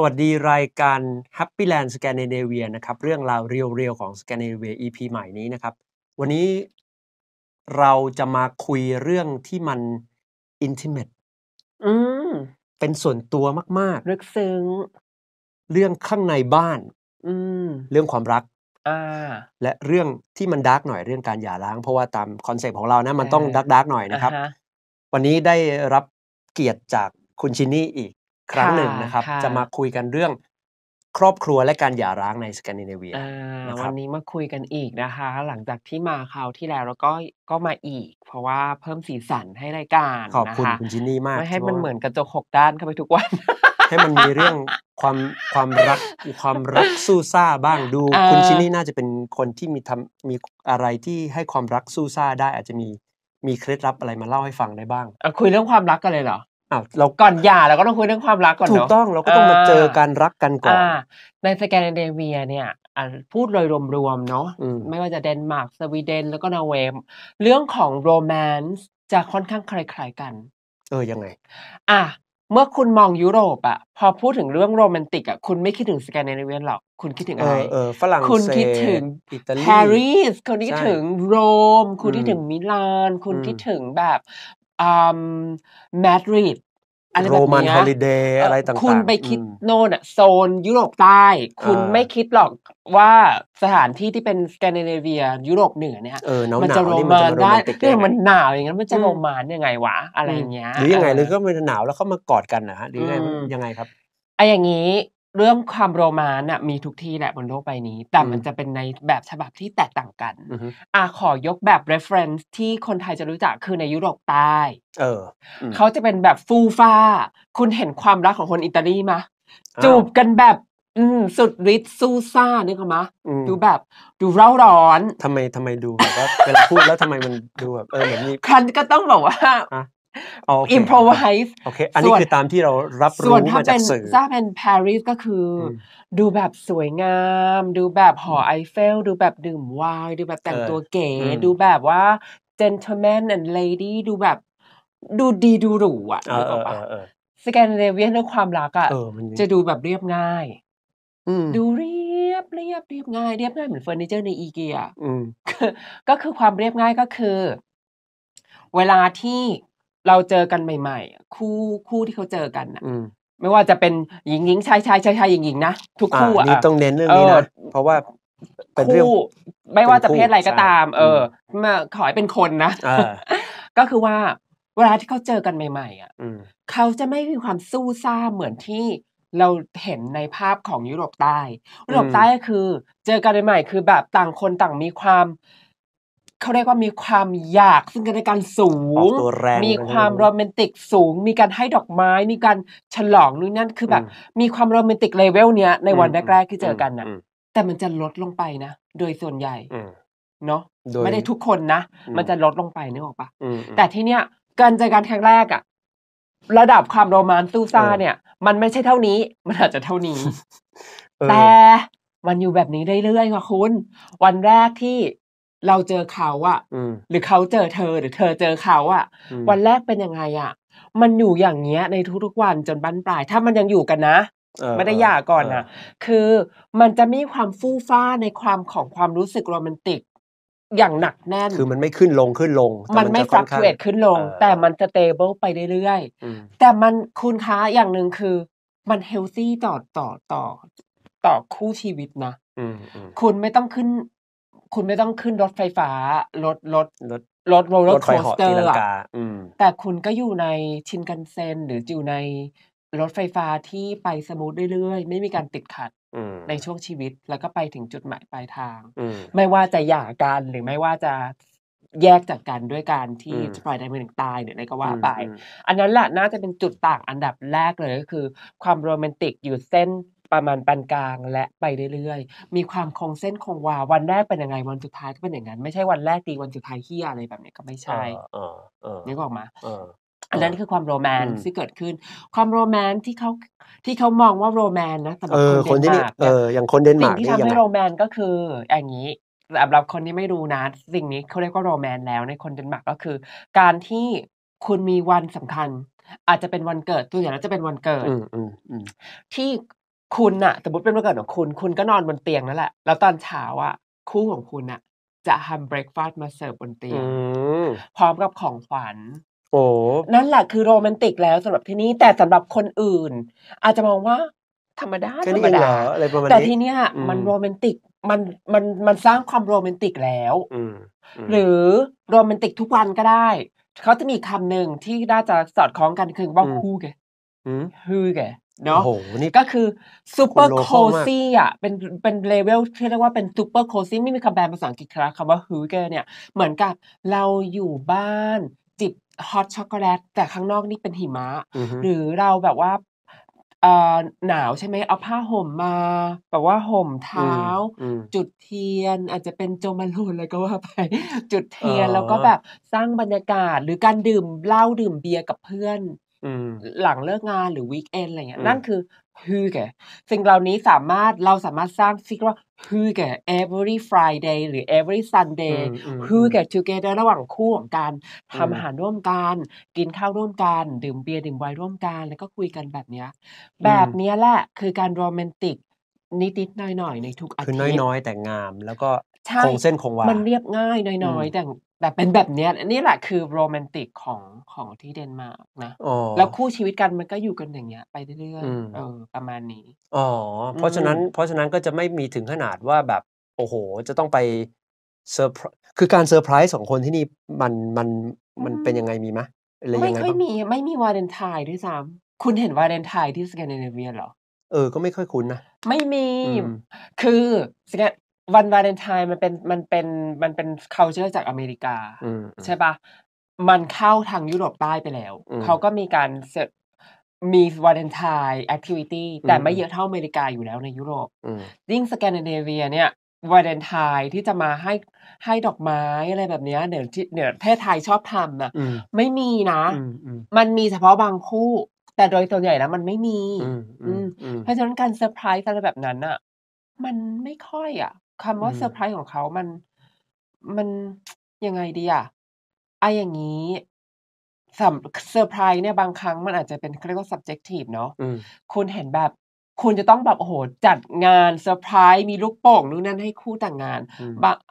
สวัสดีรายการ Happy Land Scandinavia นะครับเรื่องราวเรียวๆของ Scandinavia EP ใหม่นี้นะครับ วันนี้เราจะมาคุยเรื่องที่มัน intimate อมเป็นส่วนตัวมากๆลึกซึ้งเรื่องข้างในบ้านเรื่องความรักและเรื่องที่มันดาร์กหน่อยเรื่องการหย่าร้างเพราะว่าตามคอนเซปต์ของเรานะ มันต้องดาร์กๆ หน่อยนะครับ วันนี้ได้รับเกียรติจากคุณชินนี่อีกครั้งหนึ่งนะครับจะมาคุยกันเรื่องครอบครัวและการหย่าร้างในสแกนดิเนเวียวันนี้มาคุยกันอีกนะคะ หลังจากที่มาคราวที่แล้วแล้วก็ก็มาอีก เพราะว่าเพิ่มสีสันให้รายการขอบคุณคุณจินนี่มากไม่ให้มันเหมือนกระจกหกด้านเข้าไปทุกวันให้มันมีเรื่องความความรักความรักสู้ซ่าบ้างดูคุณชินนี่น่าจะเป็นคนที่มีทำมีอะไรที่ให้ความรักสู้ซ่าได้อาจจะมีมีเคล็ดลับอะไรมาเล่าให้ฟังได้บ้างคุยเรื่องความรักกันเลยเหรออ้าวเราก่อนหย่าเราก็ต้องคุยเรื่องความรักก่อนเนาะถูกต้อง เราก็ต้องมาเจอการรักกันก่อนในสแกนดิเนเวีย เนี่ยพูดโดยรวมๆเนาะไม่ว่าจะเดนมาร์กสวีเดน แล้วก็นอร์เวย์เรื่องของโรแมนต์จะค่อนข้างคล้ายๆกันเออยังไง อ่ะเมื่อคุณมองยุโรปอะพอพูดถึงเรื่องโรแมนติกอะคุณไม่คิดถึงสแกนดิเนเวียหรอกคุณคิดถึงอะไรเออฝรั่งเศสคุณคิดถึงอิตาลีปารีสคุณคิดถึงโรม คุณคิดถึงมิลานคุณคิดถึงแบบอ่ามดริดไรแบบนี้โรมันฮอลิเดย์อะไรต่างๆ คุณไปคิดโน่นอะโซนยุโรปใต้ คุณไม่คิดหรอกว่าสถานที่ที่เป็นสแกนดิเนเวีย ยุโรปเหนือเนี่ยมันจะโรมันได้เนี่ยมันหนาวอย่างนั้นมันจะโรมันยังไงวะ อะไรอย่างเงี้ยหรือยังไงหรือก็มันหนาวแล้วเขามากอดกันนะฮะหรือยังไงยังไงครับไออย่างนี้เรื่องความโรแมนต์น่ะมีทุกที่แหละบนโลกใบนี้ แต่มันจะเป็นในแบบฉบับที่แตกต่างกันอ่าขอยกแบบ reference ที่คนไทยจะรู้จักคือในยุโรปใต้เออเขาจะเป็นแบบฟูฟ้าคุณเห็นความรักของคนอิตาลีมะจูบกันแบบ อืมสุดฤทธิ์ซูซ่านึกออกมะดูแบบดูเร่าร้อนทำไมทำไมดูแบบว่าเวลาพูดแล้วทำไมมันดูแบบเออแหมือนมีคันก็ต้องบอกว่าอิมพอไวส์โอเค อันนี้คือตามที่เรารับรู้มาจากสื่อถ้าเป็นปารีสก็คือ ดูแบบสวยงาม ดูแบบหอไอเฟล ดูแบบดื่มวายดูแบบแต่งตัวเก๋ดูแบบว่า gentleman and lady ดูแบบดูดีดูหรูอ่ะออสแกนเดเวียนเรื่องความรักอ่ะจะดูแบบเรียบง่ายดูเรียบเรียบ เรียบง่ายเรียบง่ายเหมือนเฟอร์นิเจอร์ในอีเกียก็คือความเรียบง่ายก็คือ เวลาที่เราเจอกันใหม่ ๆ คู่คู่ที่เขาเจอกันน่ะไม่ว่าจะเป็นหญิงหญิงชายชายชายชายหญิงหญิงนะทุกคู่อ่ะนี่ต้องเน้นเรื่องนี้นะเพราะว่าเป็นเรื่องคู่ไม่ว่าจะเพศอะไรก็ตาม เออมาขอให้เป็นคนนะอก็คือว่า เวลาที่เขาเจอกันใหม่ๆอ่ะเขาจะไม่มีความสู้ซ่าเหมือนที่เราเห็นในภาพของยุโรปใต้ยุโรปใต้ก็คือ เจอกันใหม่คือแบบต่างคนต่างมีความเขาเรียกว่ามีความอยากซึ่งกันและกันสูง มีความโรแมนติกสูง มีการให้ดอกไม้ มีการฉลองนู่นนั่นคือแบบ มีความโรแมนติกเลเวลเนี้ยในวันแรกๆที่เจอกันนะแต่มันจะลดลงไปนะโดยส่วนใหญ่เนาะไม่ได้ทุกคนนะมันจะลดลงไปนึกออกปะแต่ที่เนี้ยการเจอกันครั้งแรกอะระดับความโรแมนติกซ่าเนี่ย มันไม่ใช่เท่านี้ มันอาจจะเท่านี้แต่มันอยู่แบบนี้เรื่อยๆค่ะคุณ วันแรกที่เราเจอเขาอะหรือเขาเจอเธอ หรือ เธอเจอเขาอะวันแรกเป็นยังไงอะมันอยู่อย่างเงี้ยในทุกๆวันจนบั้นปลาย ถ้ามันยังอยู่กันนะไม่ได้หย่าก่อนนะคือมันจะมีความฟู่ฟ้าในความของความรู้สึกโรแมนติก อย่างหนักแน่นคือมันไม่ขึ้นลงขึ้นลง มันไม่ฟลักเอทขึ้นลง แต่มันสเตเบิลไปเรื่อยๆแต่มันคุณค้าอย่างหนึ่งคือ มันเฮลซี่ต่อต่อต่อ ต่อคู่ชีวิตนะคุณไม่ต้องขึ้นคุณไม่ต้องขึ้นรถไฟฟ้ารถรถรถรถโรลเลอร์โคสเตอร์อะแต่คุณก็อยู่ในชินกันเซนหรืออยู่ในรถไฟฟ้าที่ไปสมูทเรื่อยๆ ไม่มีการติดขัดในช่วงชีวิตแล้วก็ไปถึงจุดหมายปลายทางไม่ว่าจะหย่ากันหรือไม่ว่าจะแยกจากกันด้วยการที่จะปล่อยใดมือหนึ่งตายเนี่ยอนก็ว่าไปอันนั้นแหละน่าจะเป็นจุดต่างอันดับแรกเลยก็คือ ความโรแมนติกอยู่เส้นประมาณปานกลางและไปเรื่อยๆ มีความคงเส้นคงวา วันแรกเป็นยังไงวันสุดท้ายก็เป็นอย่างนั้น ไม่ใช่วันแรกตีวันสุดท้ายเฮียอะไรแบบนี้ก็ไม่ใช่นึกออกมาอันนั้นคือความโรแมนต์ที่เกิดขึ้น ความโรแมนต์ที่เขาที่เขามองว่าโรแมนนะสำหรับคนเดนมาร์กเอออย่างคนเดนมาร์กสิ่งที่ทำให้โรแมนก็คืออย่างนี้สำหรับคนที่ไม่รู้นะสิ่งนี้เขาเรียกว่าโรแมนแล้ว ในคนเดนมาร์กก็คือ การที่คุณมีวันสำคัญ อาจจะเป็นวันเกิดตัวอย่างแล้วจะเป็นวันเกิดที่คุณอะสมมติเป็นมื่อกอนของคุณคุณก็นอนบนเตียงนั่นแหละ แล้วตอนเช้าอะคู่ของคุณอะจะทำเบรคฟาสต์มาเสิร์ฟบนเตียงพร้อมกับของขวัญโอ้นั่นแหละคือโรแมนติกแล้ว สำหรับที่นี่แต่สำหรับคนอื่น อาจจะมองว่า ธรรมดาธรรมดาแต่ที่เนี้ยมันโรแมนติก มันมันมันสร้างความโรแมนติกแล้วหรือโรแมนติกทุกวันก็ได้เขาจะมีคำหนึ่งที่น่าจะสอดคล้องกันคือว่าคู่แกฮือแกเนาะก็คือซูเปอร์โคซี่อ่ะ เป็น เป็นเลเวลที่เรียกว่าเป็นซูเปอร์โคซี่ไม่มีคำแปลภาษาอังกฤษครับคำว่าฮูเกอร์เนี่ย เหมือนกับเราอยู่บ้านจิบฮอตช็อกโกแลตแต่ข้างนอกนี่เป็นหิมะ หรือเราแบบว่าหนาวใช่ไหมเอาผ้าห่มมาแบบว่าห่มเท้าจุดเทียน อาจจะเป็นโจมาลูนอะไรก็ว่าไปจุดเทียนแล้วก็แบบสร้างบรรยากาศหรือการดื่มเหล้าดื่มเบียร์กับเพื่อนหลังเลิกงานหรือวีคเอนอะไรเงี้ยนั่นคือฮือแกสิ่งเหล่านี้สามารถเราสามารถสร้างซิกว่าฮือแก every Friday หรือ every Sunday ฮือแก together ระหว่างคู่ของการทำอาหารร่วมกันกินข้าวร่วมกันดื่มเบียร์ดื่มไวน์ร่วมกันแล้วก็คุยกันแบบเนี้ยแบบเนี้ยแหละ คือการโรแมนติกนิดๆหน่อย ๆ ในทุกอาทิตย์คือน้อย ๆ แต่งาม แล้วก็คงเส้นคงวา มันเรียบง่ายน้อย ๆ แต่แต่เป็นแบบเนี้ยนี่แหละคือโรแมนติกของของที่เดนมาร์กนะแล้วคู่ชีวิตกันมันก็อยู่กันอย่างเงี้ย ไปเรื่อย ๆ เออ ประมาณนี้อ๋อเพราะฉะนั้นเพราะฉะนั้นก็จะไม่มีถึงขนาดว่าแบบโอ้โห จะต้องไปเซอร์ไพรส์คือการเซอร์ไพรส์สองคนที่นี่มันมันมันเป็นยังไงมีไหมอะไรยังไงไม่ค่อยมีไม่มีวาเลนไทน์ด้วยซ้ำคุณเห็นวาเลนไทน์ที่สแกนดิเนเวียหรอเออ ก็ไม่ค่อยคุ้นนะไม่มี คือสิ่งวันวาเลนไทน์มันเป็นมันเป็นมันเป็น culture จากอเมริกาใช่ปะ มันเข้าทางยุโรปใต้ไปแล้วเขาก็มีการมีวาเลนไทน์แอคทิวิตี้แต่ไม่เยอะเท่าอเมริกาอยู่แล้วในยุโรปยิ่งสแกนดิเนเวีย เนี่ยวาเลนไทน์ที่จะมาให้ให้ดอกไม้อะไรแบบนี้เหนือที่เดนือปเทศไทยชอบทำนะไม่มีนะมันมีเฉพาะบางคู่แต่โดยส่วนใหญ่แล้วมันไม่มี อืมเพราะฉะนั้นการเซอร์ไพรส์อะไรแบบนั้นอ่ะ มันไม่ค่อยอ่ะคำว่าเซอร์ไพรส์ของเขามัน มันยังไงดี อ่ะไออย่างนี้สำเซอร์ไพรส์เนี่ยบางครั้งมันอาจจะเป็นเรียกว่า subjective เนาะคุณเห็นแบบคุณจะต้องแบบโอ้โหจัดงานเซอร์ไพรส์มีลูกโป่งนู่นนั่นให้คู่แต่งงาน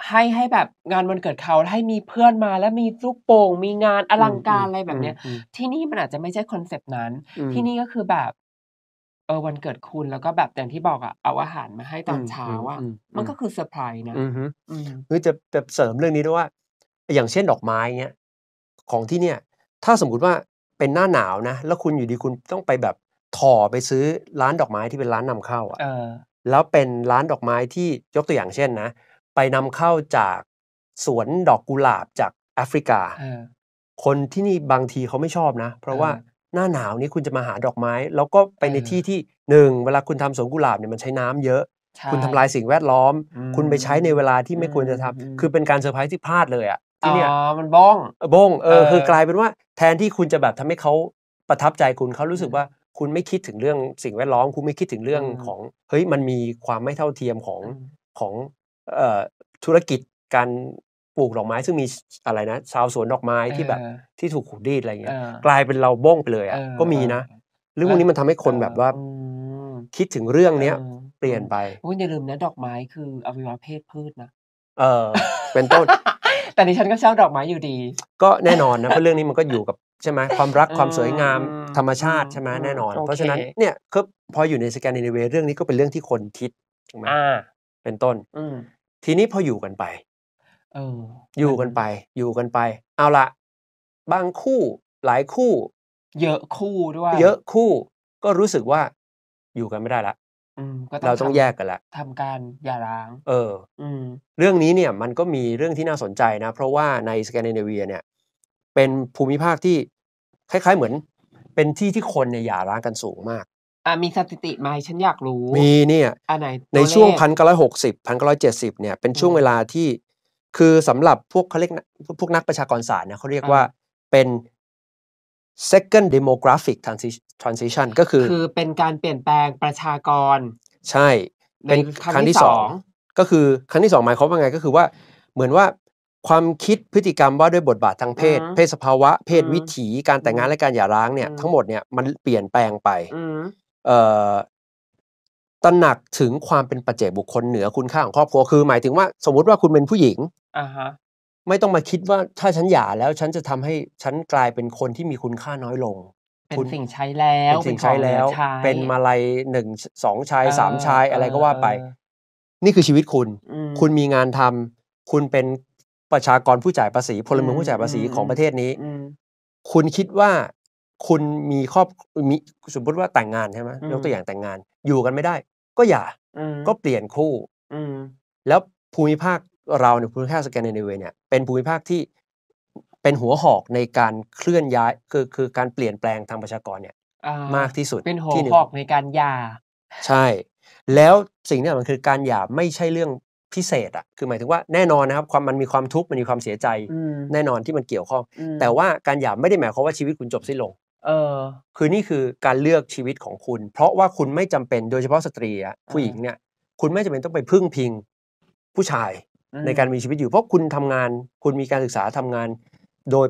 ให้ให้แบบงานวันเกิดเขาให้มีเพื่อนมาแล้วมีลูกโป่ง มีงานอลังการอะไรแบบเนี้ยที่นี่มันอาจจะไม่ใช่คอนเซปต์นั้น ที่นี่ก็คือแบบเออวันเกิดคุณแล้วก็แบบอย่างที่บอกอะเอาอาหารมาให้ตอนเช้าอะมันก็คือเซอร์ไพรส์นะคือ จะแบบเสริมเรื่องนี้ด้วยว่า อย่างเช่นดอกไม้เนี้ย ของที่เนี่ย ถ้าสมมุติว่าเป็นหน้าหนาวนะ แล้วคุณอยู่ดีคุณต้องไปแบบถ่อไปซื้อร้านดอกไม้ที่เป็นร้านนำเข้า อ่ะแล้วเป็นร้านดอกไม้ที่ยกตัวอย่างเช่นนะ ไปนำเข้าจากสวนดอกกุหลาบจากแอฟริกาคนที่นี่บางทีเขาไม่ชอบนะ เพราะว่าหน้าหนาวนี้คุณจะมาหาดอกไม้ แล้วก็ไปในที่ที่หนึ่งเวลาคุณทำสวนกุหลาบเนี่ยมันใช้น้ำเยอะ คุณทำลายสิ่งแวดล้อม คุณไปใช้ในเวลาที่ไม่ควรจะทำคือเป็นการเซอร์ไพรส์ที่พลาดเลยอ่ะที่เนี่ยมันบ้องบ้องเออ คือกลายเป็นว่า แทนที่คุณจะแบบทำให้เขาประทับใจคุณเขารู้สึกว่าคุณไม่คิดถึงเรื่องสิ่งแวดล้อมคุณไม่คิดถึงเรื่องของ เฮ้ยมันมีความไม่เท่าเทียมของของธุรกิจการปลูกดอกไม้ซึ่งมีอะไรนะชาวสวนดอกไม้ที่แบบที่ถูกขูดดีดอะไรเงี้ย กลายเป็นเราบ้งไปเลยอ่ะก็มีนะ เรื่องพวกนี้มันทำให้คนแบบว่าคิดถึงเรื่องเนี้ย เปลี่ยนไปอ้ยอย่าลืมนะดอกไม้คืออวัยวะเพศพืชนะเออเป็นต้น แต่ดิฉันก็เช่าดอกไม้อยู่ดี ก็แน่นอนนะเพราะเรื่องนี้มันก็อยู่กับใช่ไหมความรักความสวยงามธรรมชาติใช่ไหมแน่นอน เพราะฉะนั้นเนี่ยคือพออยู่ในสแกนดิเนเวีย เรื่องนี้ก็เป็นเรื่องที่คนคิดถูกไหมเป็นต้นทีนี้พออยู่กันไปอยู่กันไป อยู่กันไป เอาละบางคู่หลายคู่ เยอะคู่ด้วยเยอะคู่ ก็รู้สึกว่าอยู่กันไม่ได้ละเราต้องแยกกันละทำการอย่าร้าง เออ อืเรื่องนี้เนี่ย มันก็มีเรื่องที่น่าสนใจนะ เพราะว่าในสแกนดิเนเวียเนี่ยเป็นภูมิภาคที่คล้ายๆเหมือนเป็นที่ที่คนเนี่ยหย่าร้างกันสูงมากอ่ามีสถิติไหมฉันอยากรู้มีเนี่ยอันไหนในช่วงพันเก้าร้อยหกสิบพันเก้าร้อยเจ็ดสิบเนี่ยเป็นช่วงเวลาที่คือสำหรับพวกเขาเรียกพวกนักประชากรศาสตร์นะเขาเรียกว่าเป็น second demographic transition ก็คือคือเป็นการเปลี่ยนแปลงประชากร ใช่เป็นครั้งที่สองก็คือครั้งที่สองหมายความว่าไงก็คือว่าเหมือนว่าความคิดพฤติกรรมว่าด้วยบทบาททางเพศเพศสภาวะเพศวิถีการแต่งงานและการหย่าร้างเนี่ย ทั้งหมดเนี่ยมันเปลี่ยนแปลงไปตระหนักถึงความเป็นปัจเจกบุคคลเหนือคุณค่าของครอบครัว คือหมายถึงว่า สมมติว่าคุณเป็นผู้หญิงไม่ต้องมาคิดว่าถ้าฉันหย่าแล้ว ฉันจะทำให้ฉันกลายเป็นคนที่มีคุณค่าน้อยลงเป็นสิ่งใช้แล้วเป็นสิ่งใช้แล้วเป็นมาลัยหนึ่งสองชายสามชายอะไรก็ว่าไป นี่คือชีวิตคุณ คุณมีงานทำ คุณเป็นประชากรผู้จ่ายภาษีพลเมืองผู้จ่ายภาษีของประเทศนี้คุณคิดว่าคุณมีครอบมีสมมติว่าแต่งงานใช่ไหมยกตัวอย่างแต่งงาน อยู่กันไม่ได้ ก็อย่าก็เปลี่ยนคู่แล้วภูมิภาคเราเนี่ยภูมิภาคสแกนดิเนเวียเนี่ย เป็นภูมิภาคที่เป็นหัวหอกในการเคลื่อนย้ายคือคือการเปลี่ยนแปลงทางประชากรเนี่ยมากที่สุดเป็นหัวหอกในการหย่าใช่ แล้วสิ่งนี้มันคือการหย่าไม่ใช่เรื่องพิเศษอะคือหมายถึงว่าแน่นอนนะครับ ความมันมีความทุกข์มันมีความเสียใจ แน่นอนที่มันเกี่ยวข้องแต่ว่าการหย่าไม่ได้หมายความว่าชีวิตคุณจบสิ้นลง เออคือนี่คือการเลือกชีวิตของคุณ เพราะว่าคุณไม่จำเป็น โดยเฉพาะสตรีอะผู้หญิงเนี่ย คุณไม่จำเป็นต้องไปพึ่งพิง ผู้ชาย ในการมีชีวิตอยู่เพราะคุณทำงาน คุณมีการศึกษาทำงานโดย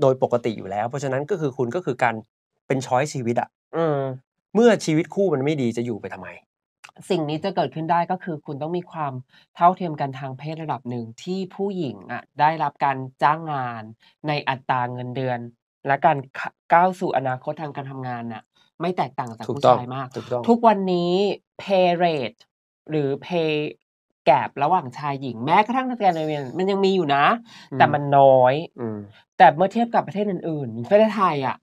โดยปกติอยู่แล้ว เพราะฉะนั้นก็คือคุณก็คือการเป็นช้อยชีวิตอะเมื่อชีวิตคู่มันไม่ดีจะอยู่ไปทำไมสิ่งนี้จะเกิดขึ้นได้ก็คือคุณต้องมีความเท่าเทียมกันทางเพศระดับหนึ่งที่ผู้หญิงอ่ะได้รับการจ้างงานในอัตราเงินเดือน และการก้าวสู่อนาคตทางการทำงานน่ะ ไม่แตกต่างจากผู้ชายมากทุกวันนี้ pay rate หรือ pay แก p ระหว่างชายหญิง แม้กระทั่งในการเรียนมันยังมีอยู่นะ แต่มันน้อยแต่เมื่อเทียบกับประเทศอื่นๆประเทศไทยอ่ะ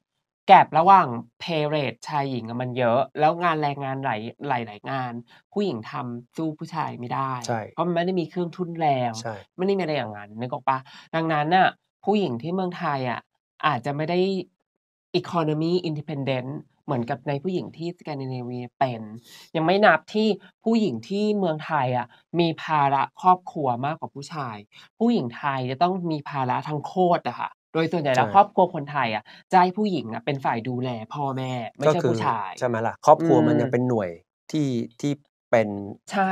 แกลบระหว่างเพเรตชายหญิงมันเยอะ แล้วงานแรงงานหลายหลายหลายงาน ผู้หญิงทำสู้ผู้ชายไม่ได้เพราะมันไม่ได้มีเครื่องทุนแรงไม่ได้มีอะไรอย่างนั้นนึกออกปะดังนั้นน่ะ ผู้หญิงที่เมืองไทยอ่ะอาจจะไม่ได้อ e c o n o อ y i ี d เ p นเดนต์เหมือนกับในผู้หญิงที่สแกนดิเนเวียเป็น ยังไม่นับที่ผู้หญิงที่เมืองไทยอ่ะมีภาระครอบครัวมากกว่าผู้ชาย ผู้หญิงไทยจะต้องมีภาระทั้งโคตรอะค่ะโดยส่วนใหญ่แล้วครอบครัวคนไทยอ่ะจะให้ผู้หญิงอ่ะเป็นฝ่ายดูแล พ่อแม่ไม่ใช่ผู้ชายใช่ไหมล่ะครอบครัวมันยังเป็นหน่วยที่ที่เป็นใช่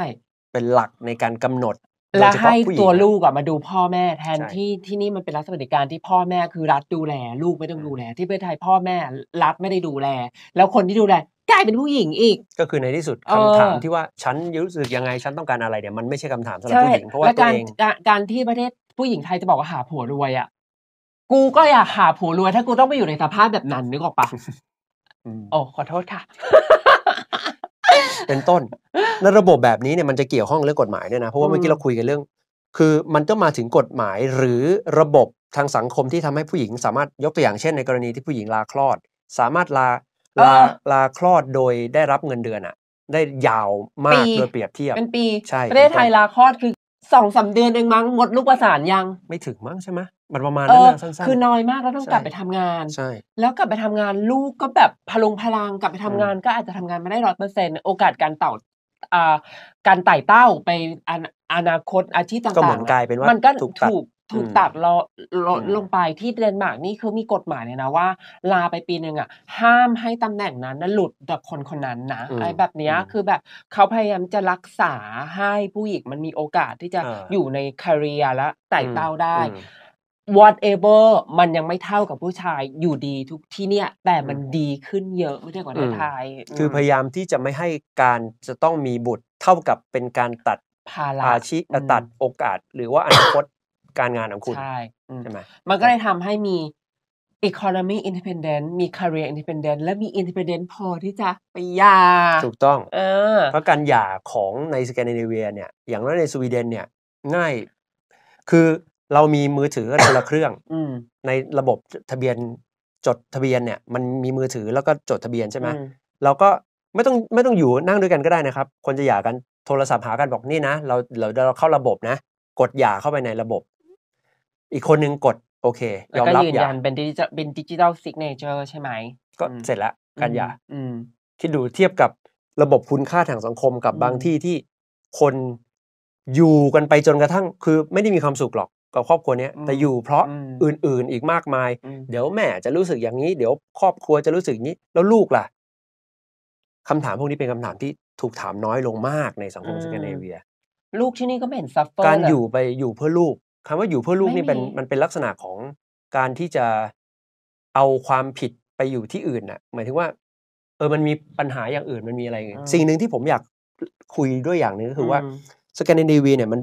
เป็นหลักในการกำหนดและให้ตัวลูกอะมาดูพ่อแม่ แทนที่ที่นี่มันเป็นรัฐสวัสดิการที่พ่อแม่คือรัฐดูแลลูกไม่ต้องดูแล ที่ประเทศไทยพ่อแม่รัฐไม่ได้ดูแล แล้วคนที่ดูแลกลายเป็นผู้หญิงอีก ก็คือในที่สุดคำถามที่ว่าฉันรู้สึกยังไงฉันต้องการอะไรเนี่ย มันไม่ใช่คำถามสำหรับผู้หญิงเพราะว่าตัวเองการที่ประเทศผู้หญิงไทยจะบอกว่าหาผัวรวยอ่ะกูก็อยากหาผัวรวยถ้ากูต้องไปอยู่ในสภาพแบบนั้นนึกออกปะโอ้ขอโทษค่ะ เป็นต้นในระบบแบบนี้เนี่ยมันจะเกี่ยวข้องเรื่องกฎหมายเนี่ยนะเพราะว่าเมื่อกี้เราคุยกันเรื่อง คือมันก็มาถึงกฎหมายหรือระบบทางสังคมที่ทำให้ผู้หญิงสามารถยกตัวอย่างเช่น ในกรณีที่ผู้หญิงลาคลอด สามารถลาลาลาคลอดโดยได้รับเงินเดือนอ่ะ ได้ยาวมากโดยเปรียบเทียบเป็นปีใช่ประเทศไทยลาคลอดคือสองสาเดือนเองมั้งหมดลูกประสานยัง ไม่ถึงมั้งใช่ไหมมันประมาณนั้นละสั้นๆ คือน้อยมากแล้วต้องกลับไปทำงานใช่แล้วกลับไปทำงาน ลูกก็แบบพลุงพลังกลับไปทำงาน ก็อาจจะทำงานไม่ได้ร้อยเปอร์เซ็นต์โอกาสการเต่าการไต่เต้าไปอนาคตอาชีพต่างๆก็เหมือนกลายเป็นว่ามันก็ถูกถูกตัดลดลงไปที่เดนมาร์กนี่คือมีกฎหมายเลยนะว่าลาไปปีหนึ่งอ่ะห้ามให้ตำแหน่งนั้นหลุดจากคนคนนั้นนะไอ้แบบเนี้ยคือแบบเขาพยายามจะรักษาให้ผู้หญิงมันมีโอกาสที่จะอยู่ในคาเรียและไต่เต้าได้ whatever มันยังไม่เท่ากับผู้ชายอยู่ดีทุกที่เนี่ยแต่มันดีขึ้นเยอะไม่ใช่กว่าในไทยคือพยายามที่จะไม่ให้การจะต้องมีบุตรเท่ากับเป็นการตัดภาระชีตัดโอกาส หรือว่าอนาคตการงานของคุณใช่ใช่ไหมมันก็เลยทำให้มี economy independent มี career independent และมี independent พอที่จะไปหย่าถูกต้องเพราะการหย่าของในสแกนดิเนเวียเนี่ย อย่างน้อยในสวีเดนเนี่ยง่าย คือเรามีมือถือคนละเครื่องในระบบทะเบียนจดทะเบียนเนี่ย มันมีมือถือแล้วก็จดทะเบียนใช่ไหมเราก็ไม่ต้องไม่ต้องอยู่นั่งด้วยกันก็ได้นะครับคนจะหย่ากันโทรศัพท์หากัน บอกนี่นะเราเราเราเข้าระบบนะ กดหย่าเข้าไปในระบบ อีกคนนึงกดโอเค ยอมรับหย่าเป็นดิจิลเป็นดิจิทัลซิกเนเจอร์ใช่ไหมก็เสร็จละการหย่าคิดดูเทียบกับระบบคุณค่าทางสังคมกับบางที่ที่คนอยู่กันไปจนกระทั่งคือ ไม่ได้มีความสุขหรอกกับครอบครัวนี้แต่อยู่เพราะอื่น ๆ อีกมากมาย เดี๋ยวแม่จะรู้สึกอย่างนี้ เดี๋ยวครอบครัวจะรู้สึกนี้ แล้วลูกล่ะคำถามพวกนี้เป็นคำถามที่ถูกถามน้อยลงมากในสังคมสแกนเนเวีย ลูกที่นี่ก็ไม่เห็นซัฟเฟอร์การอยู่ไปอยู่เพื่อลูก คำว่าอยู่เพื่อลูกนี่เป็นมันเป็นลักษณะของการที่จะเอาความผิดไปอยู่ที่อื่นน่ะหมายถึงว่า เออมันมีปัญหาอย่างอื่นมันมีอะไรสิ่งหนึ่งที่ผมอยากคุยด้วยอย่างหนึ่งก็คือว่าสแกนดิเนเวียเนี่ยมัน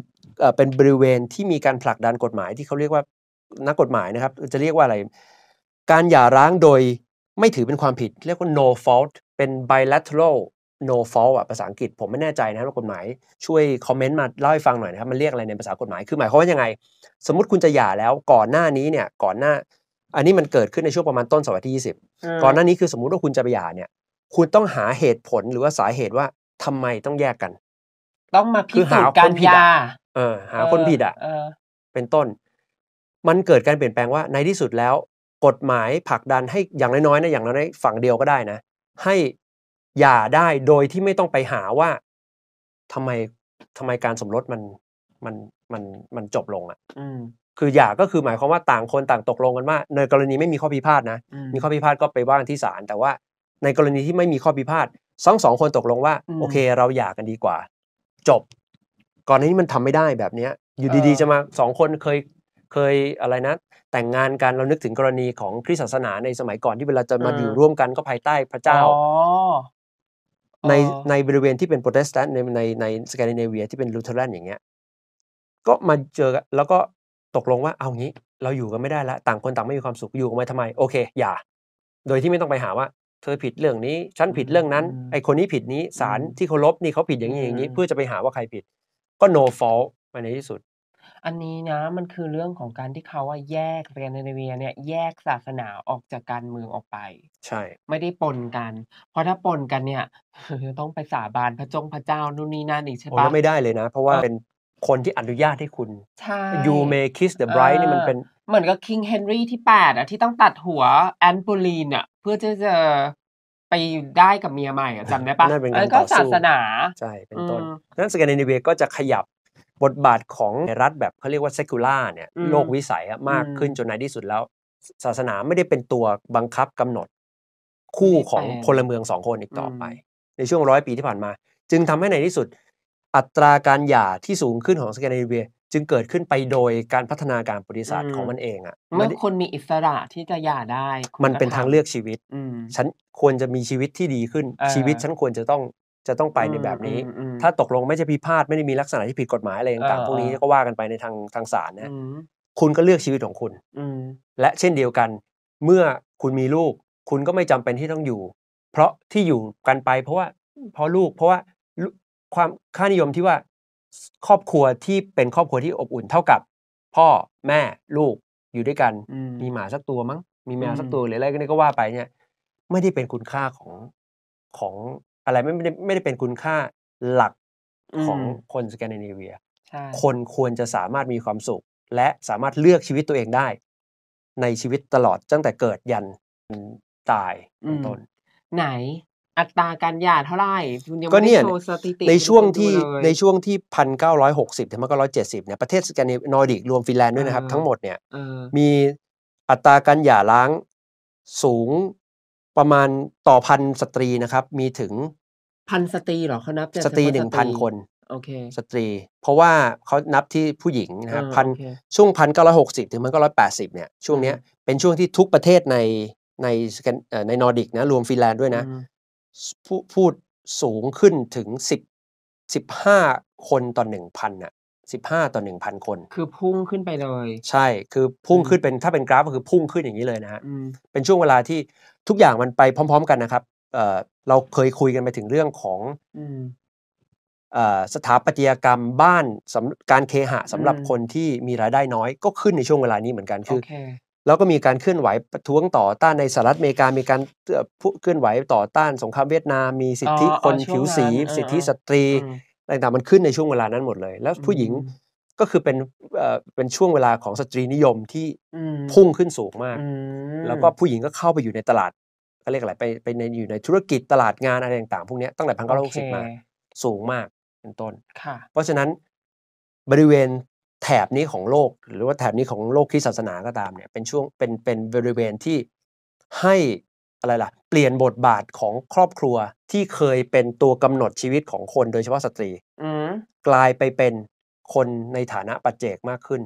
เป็นบริเวณที่มีการผลักดันกฎหมายที่เขาเรียกว่านักกฎหมายนะครับ จะเรียกว่าอะไร การหย่าร้างโดยไม่ถือเป็นความผิด เรียกว่า no fault เป็น bilateral no fault อ่ะภาษาอังกฤษผมไม่แน่ใจนะครับว่ากฎหมายช่วยคอมเมนต์มาเล่าให้ฟังหน่อยนะครับมันเรียกอะไรในภาษากฎหมาย คือหมายความว่ายังไง สมมติคุณจะหย่าแล้ว ก่อนหน้านี้เนี่ยก่อนหน้าอันนี้มันเกิดขึ้นในช่วงประมาณต้นศตวรรษที่20ก่อนหน้านี้คือสมมติว่าคุณจะไปหย่าเนี่ย คุณต้องหาเหตุผลหรือว่าสาเหตุว่าทำไมต้องแยกกันต้องมาพิสูจน์การยา เออ หาคนผิดอ่ะเป็นต้น มันเกิดการเปลี่ยนแปลงว่าในที่สุดแล้ว กฎหมายผลักดันให้อย่างน้อยๆนะ อย่างน้อยๆฝั่งเดียวก็ได้นะ ให้หย่าได้โดยที่ไม่ต้องไปหาว่า ทำไมทำไมการสมรสมันมันมันมันจบลงอ่ะคือหย่าก็คือหมายความว่าต่างคนต่างตกลงกันว่าในกรณีไม่มีข้อพิพาทนะ มีข้อพิพาทก็ไปว่ากันที่ศาล แต่ว่าในกรณีที่ไม่มีข้อพิพาททั้งสองคนตกลงว่าโอเค เราหย่ากันดีกว่าจบก่อนนี้มันทำไม่ได้แบบเนี้ย อยู่ดีๆจะมาสองคนเคยเคยอะไรนะ แต่งงานกันเรานึกถึงกรณีของคริสตศาสนา ในสมัยก่อนที่เวลาจะมาอยู่ร่วมกันก็ภายใต้พระเจ้า ในในบริเวณที่เป็นโปรเตสแตนต์ในในในสแกนดิเนเวียที่เป็นลูเทอรันอย่างเงี้ยก็มาเจอแล้วก็ตกลงว่าเอางี้ เราอยู่กันไม่ได้ละต่างคนต่างไม่มีความสุขอยู่กันไปทำไม โอเค อย่า โดยที่ไม่ต้องไปหาว่าเธอผิดเรื่องนี้ฉันผิดเรื่องนั้น ไอคนนี้ผิดนี้ศาลที่เคารพนี่เขาผิดอย่างนี้อย่างนี้เพื่อจะไปหาว่าใครผิด ก็ no fault มาในที่สุด อันนี้นะมันคือเรื่องของการที่เขาว่าแยกเรียนในเวียเนี่ยแยกศาสนาออกจากการเมืองออกไป ใช่ ไม่ได้ปนกัน เพราะถ้าปนกันเนี่ยต้องไปสาบานพระจงพระเจ้านู่นนี่นั่นอีกใช่ปะไม่ได้เลยนะ เพราะว่าเป็นคนที่อนุญาตให้คุณใ you may kiss the bride นี่มันเป็นเหมือนกับคิงเฮนรี่ที่8อ่ะที่ต้องตัดหัวแอนโบลีนอ่ะเพื่อที่จะไปได้กับเมียใหม่จำได้ปะนั่นเป็นการ็ต่อสู้ศาสนาใช่ เป็นต้นดังนั้นสแกนดิเนเวียก็จะขยับบทบาทของรัฐแบบเขาเรียกว่าเซคูล่าเนี่ย โลกวิสัยมากขึ้นจนในที่สุดแล้ว ศาสนาไม่ได้เป็นตัวบังคับกำหนด คู่ของพลเมืองสองคนอีกต่อไป ในช่วงร้อยปีที่ผ่านมา จึงทำให้ในที่สุดอัตราการหย่าที่สูงขึ้นของสแกนดิเนเวียจึงเกิดขึ้นไปโดยการพัฒนาการปริวัติศา์ของมันเองอ่ะเมื่อคนมีอิสระที่จะหย่าได้ มันเป็นทางเลือกชีวิตฉันควรจะมีชีวิตที่ดีขึ้น ชีวิตฉันควรจะต้องจะต้องไปในแบบนี้ ถ้าตกลงไม่ใช่พิพาทไม่ได้มีลักษณะที่ผิดกฎหมายอะไรต่างๆพวกนี้ก็ว่ากันไปในทางทางศาลนะคุณก็เลือกชีวิตของคุณและเช่นเดียวกัน เมื่อคุณมีลูก คุณก็ไม่จำเป็นที่ต้องอยู่ เพราะที่อยู่กันไปเพราะว่าเพราะลูกเพราะว่าความค่านิยมที่ว่าครอบครัวที่เป็นครอบครัวที่อบอุ่นเท่ากับพ่อแม่ลูกอยู่ด้วยกัน มีหมาสักตัวมั้งมีแมวสักตัวหรืออะไรก็ก็ว่าไปเนี่ยไม่ได้เป็นคุณค่าของของอะไรไม่ได้ไม่ได้เป็นคุณค่าหลักของคนสแกนดิเนเวียคนควรจะสามารถมีความสุข และสามารถเลือกชีวิตตัวเองได้ ในชีวิตตลอดตั้งแต่เกิดยันตายต้นไหนอัตราการหย่าเท่าไหร่ยังก็ไม่เนี่ยโชว์สถิติในช่วงที่ในช่วงที่พันเก้าร้อยหกสิบถึงพันเก้าร้อยเจ็ดสิบเนี่ยประเทศสแกนดิเนดิกรวมฟินแลนด์ด้วยนะครับ ทั้งหมดเนี่ยมีอัตราการหย่าร้างสูงประมาณต่อพันสตรีนะครับ มีถึงพันสตรีเหรอเขานับสตรีหนึ่งพันคนโอเค สตรี เพราะว่าเขานับที่ผู้หญิงนะครับพันช่วงพันเก้าร้อยหกสิบถึงพันเก้าร้อยแปดสิบเนี่ย ช่วงเนี้ยเป็นช่วงที่ทุกประเทศในในสแกนในนอร์ดิก นะ รวมฟินแลนด์ด้วยนะพูดสูงขึ้นถึง10 15คนต่อ1,000น่ะ15ต่อ1,000คน คือพุ่งขึ้นไปเลย ใช่ คือพุ่งขึ้นเป็นถ้าเป็นกราฟก็คือพุ่งขึ้นอย่างนี้เลยนะฮะเป็นช่วงเวลาที่ทุกอย่างมันไปพร้อม ๆ กันนะครับเเราเคยคุยกันไปถึงเรื่องของสถาปัตยกรรมบ้านการเคหะสำหรับคนที่มีรายได้น้อย ก็ขึ้นในช่วงเวลานี้เหมือนกันคือแล้วก็มีการเคลื่อนไหวประท้วงต่อต้านในสหรัฐอเมริกามีการเคลื่อนไหวต่อต้าน สงครามเวียดนามมีสิทธิคนผิวสี สิทธิสตรีต่างๆมันขึ้นในช่วงเวลานั้นหมดเลย แล้วผู้หญิงก็คือเป็นเป็นช่วงเวลาของสตรีนิยมที่พุ่งขึ้นสูงมาก แล้วก็ผู้หญิงก็เข้าไปอยู่ในตลาดก็เรียกอะไรไปไปในอยู่ในธุรกิจตลาดงานอะไรต่างๆพวกนี้ตั้งแต่พันเก้าร้อยหกสิบมาสูงมากเป็นต้นเพราะฉะนั้นบริเวณแถบนี้ของโลก หรือว่าแถบนี้ของโลกที่ศาสนาก็ตามเนี่ยเป็นช่วงเป็นเป็นบริเวณที่ให้อะไรล่ะเปลี่ยนบทบาทของครอบครัวที่เคยเป็นตัวกำหนดชีวิตของคนโดยเฉพาะสตรีกลายไปเป็นคนในฐานะปัจเจกมากขึ้น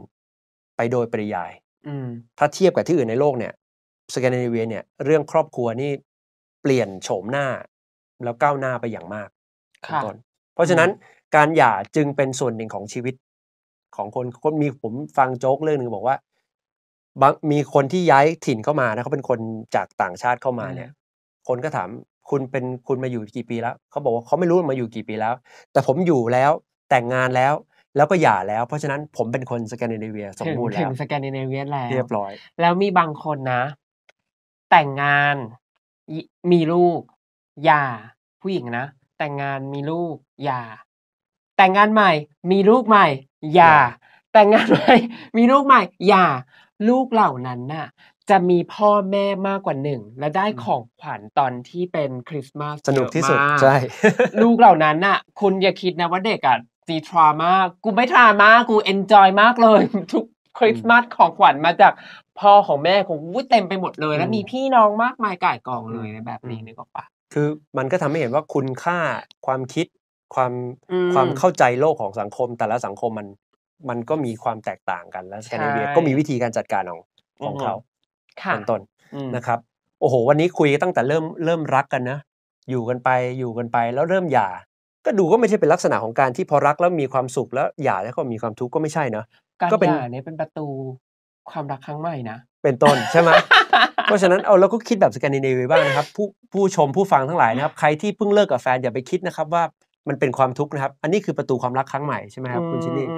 ไปโดยปริยายถ้าเทียบกับที่อื่นในโลกเนี่ยสแกนดิเนเวียเนี่ยเรื่องครอบครัวนี่เปลี่ยนโฉมหน้า แล้วก้าวหน้าไปอย่างมากต่นเพราะฉะนั้นการหย่าจึงเป็นส่วนหนึ่งของชีวิตของคนคนมีผมฟังโจ๊กเรื่องหนึ่งบอกว่า บางมีคนที่ย้ายถิ่นเข้ามานะเขาเป็นคนจากต่างชาติเข้ามาเนี่ย คนก็ถามคุณเป็นคุณมาอยู่กี่ปี แล้ว เขาบอกว่าเขาไม่รู้มาอยู่กี่ปีแล้ว แต่ผมอยู่แล้ว แต่งงานแล้ว แล้วก็หย่าแล้วเพราะฉะนั้นผมเป็นคนสแกนดิเนเวีย สมบูรณ์แล้วถึงสแกนดิเนเวียแล้วเรียบร้อยแล้ว มีบางคนนะ แต่งงานมีลูกหย่าผู้หญิงนะแต่งงานมีลูกหย่าแต่งงานใหม่ มีลูกใหม่ อย่าแต่งงานใหม่ มีลูกใหม่ อย่าลูกเหล่านั้นน่ะจะมีพ่อแม่มากกว่าหนึ่งและได้ของขวัญตอนที่เป็นคริสต์มาสสนุกที่สุดใช่ลูกเหล่านั้นน่ะคุณอย่าคิดนะว่าเด็กอ่ะจีทรามากูไม่ทรามากูเอนจอยมากเลยทุกคริสต์มาสของขวัญมาจากพ่อของแม่ของวุ้เต็มไปหมดเลย แล้วมีพี่น้องมากมายก่ายกองเลยแบบนี้นึกออกปะคือมันก็ทำให้เห็นว่าคุณค่าความคิดความความเข้าใจโลกของสังคมแต่ละสังคมมันมันก็มีความแตกต่างกันแลวสแกนเนเวียก็มีวิธีการจัดการของของเขาเป็นต้นนะครับโอ้โหวันนี้คุยตั้งแต่เริ่มเริ่มรักกันนะอยู่กันไปอยู่กันไปแล้วเริ่มหย่าก็ดูก็ไม่ใช่เป็นลักษณะของการที่พอรักแล้วมีความสุขแล้วหย่าแล้วก็มีความทุกข์ก็ไม่ใช่เนาะก็เป็นเนี่ยเป็นประตูความรักครั้งใหม่นะเป็นต้นใช่ไหมเพราะฉะนั้นเอาเราก็คิดแบบสแกนเนเวียบ้างนะครับผู้ผู้ชมผู้ฟังทั้งหลายนะครับ ใครที่เพิ่งเลิกกับแฟนอย่าไปคิดนะครับว่ามันเป็นความทุกข์นะครับ อันนี้คือประตูความรักครั้งใหม่ใช่ไหมครับคุณชินนี่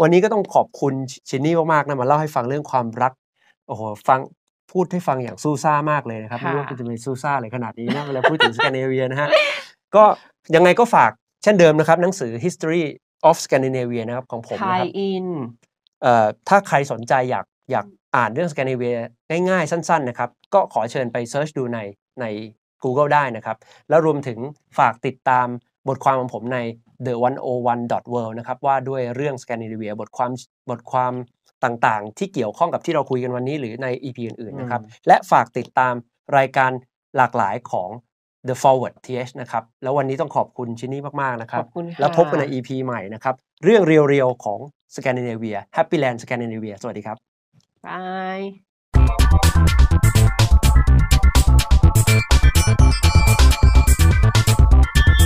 วันนี้ก็ต้องขอบคุณชินนี่มากๆนะมาเล่าให้ฟังเรื่องความรัก โอ้โหฟังพูดให้ฟังอย่างซูซ่ามากเลยนะครับไม่ว่าคุณจะมีซูซ่าอะไรขนาดนี้นะเวลาพูดถึงสแกนดิเนเวียนะฮะ ก็ยังไงก็ฝากเช่นเดิมนะครับ หนังสือ history of Scandinavia นะครับของผมนะครับเอ่อถ้าใครสนใจอยากอยากอ่านเรื่องสแกนดิเนเวียง่ายๆ สั้นๆนะครับก็ขอเชิญไปเซิร์ชดูในใน Google ได้นะครับ แล้วรวมถึงฝากติดตามบทความของผมใน the 101 world นะครับ ว่าด้วยเรื่องสแกนดิเนเวียบทความบทความต่างๆ ที่เกี่ยวข้องกับที่เราคุยกันวันนี้หรือใน EP อื่นๆนะครับ และฝากติดตามรายการหลากหลายของ The Forward TH นะครับ แล้ววันนี้ต้องขอบคุณชินนี่มากๆนะครับบแล้วพบกันใน EP ใหม่นะครับ เรื่องเรียวๆของสแกนดิเนเวีย Happy Land สแกนดิเนเวียสวัสดีครับบาย